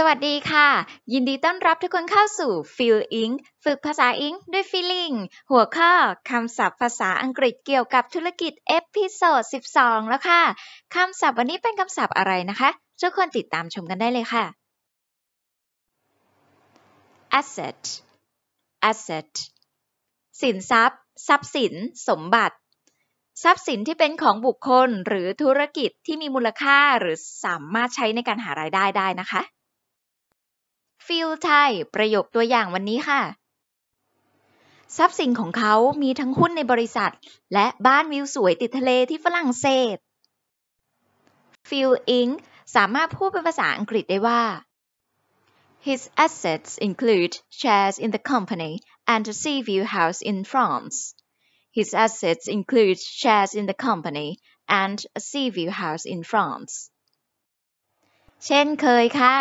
สวัสดีค่ะ ยินดีต้อนรับทุกคนเข้าสู่ Feel Ink ฝึกภาษาอิงด้วย Feeling หัวข้อคำศัพท์ภาษาอังกฤษเกี่ยวกับธุรกิจเอพิโซด12 แล้วค่ะ คำศัพท์วันนี้เป็นคำศัพท์อะไรนะคะ ทุกคนติดตามชมกันได้เลยค่ะ asset asset สินทรัพย์ ทรัพย์สิน สมบัติ ทรัพย์สินที่เป็นของบุคคลหรือธุรกิจที่มีมูลค่าหรือสามารถใช้ในการหารายได้ได้นะคะ feel t h ประโยคตัวอย่างวันนี้ค่ะ ทรัพย์สินของเขา มีทั้งหุ้นในบริษัท และบ้านวิวสวยติดทะเลที่ฝรั่งเศสฟิล l Inc. สามารถพูดเป็นภาษาอังกฤษได้ว่า His assets include shares in the company and a sea view house in France. His assets include shares in the company and a sea view house in France. เช่นเคยค่ะ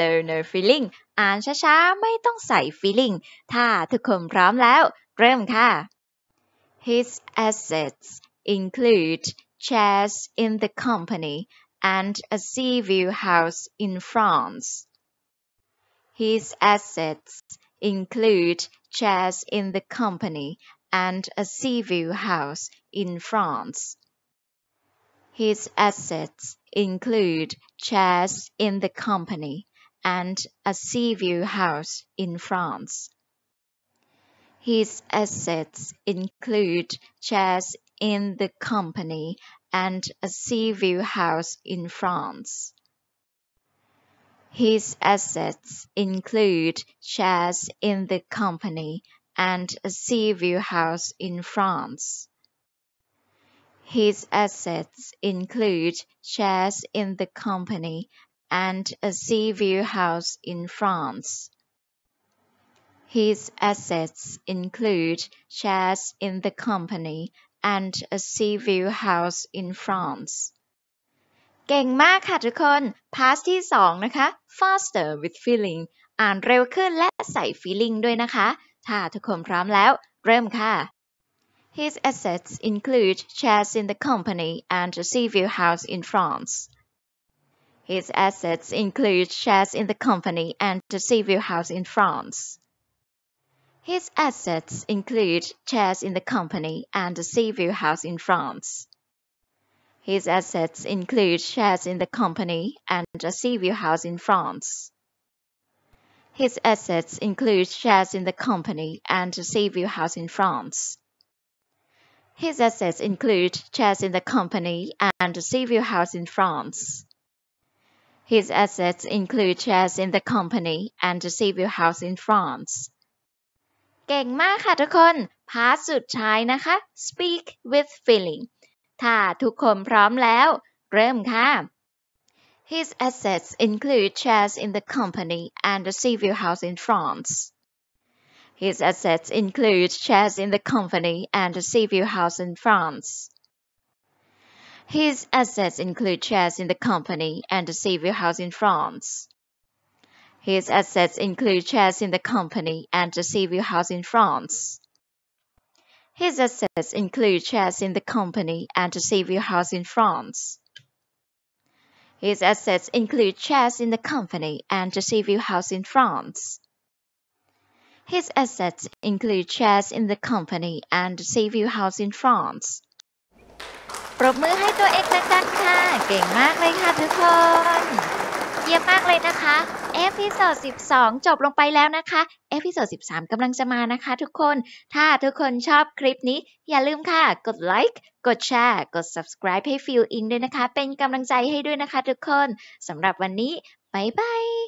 Learner Feeling อ่านช้าๆ ไม่ต้องใส่ feeling ถ้าทุกคนพร้อมแล้ว เริ่มค่ะ His assets include shares in the company and a sea view house in France. His assets include shares in the company and a sea view house in France. His assets include chairs in the company and a sea view house in France. His assets include chairs in the company and a sea view house in France. His assets include shares in the company and a sea view house in France. His assets include shares in the company and a sea view house in France. His assets include shares in the company and a sea view house in France เก่งมากค่ะทุกคน พาสที่สองนะคะ faster with feeling อ่านเร็วขึ้นและใส่ feeling ด้วยนะคะ ถ้าทุกคนพร้อมแล้ว his assets include shares in the company and a civil house in France. His assets include shares in the company and a civil house in France. His assets include shares in the company and a civil house in France. His assets include shares in the company and a civil house in France. His assets include shares in the company and a civil house in France. His assets include shares in the company and a civil house in France. His assets include shares in the company and a civil house in France. เก่งมากค่ะทุกคน พาสสุดท้ายนะคะ speak with feeling ถ้าทุกคนพร้อมแล้ว เริ่มค่ะ His assets include shares in the company and a civil house in France. His assets include shares in the company and a civil house in France. His assets include shares in the company and a civil house in France. His assets include shares in the company and a civil house in France. His assets include shares in the company and a civil house in France. His assets include shares in the company and a civil house in France. His assets include shares in the company and s a v i e House in France. ปรบมือให้ตัวเองะังะค่ะเก่งมากเลยค่ะทุกคน เยี่ยมมากเลยนะคะเอพิโซด12 จบลงไปแล้วนะคะเอพิโซด13กำลังจะมานะคะทุกคนถ้าทุกคนชอบคลิปนี้ อย่าลืมค่ะกดไลค์กดแชร์กด subscribe ให้ฟิลอินด้วยนะคะเป็นกำลังใจให้ด้วยนะคะทุกคนสำหรับวันนี้บ๊ายบาย